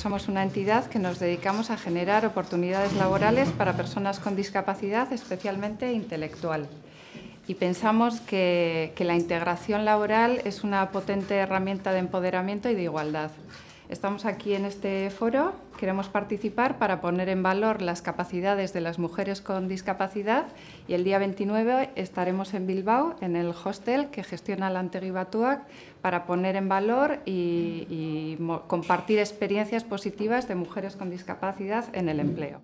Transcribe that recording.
somos una entidad que nos dedicamos a generar oportunidades laborales para personas con discapacidad, especialmente intelectual. Y pensamos que, la integración laboral es una potente herramienta de empoderamiento y de igualdad. Estamos aquí en este foro, queremos participar para poner en valor las capacidades de las mujeres con discapacidad y el día 29 estaremos en Bilbao, en el hostel que gestiona la Ante para poner en valor y compartir experiencias positivas de mujeres con discapacidad en el empleo.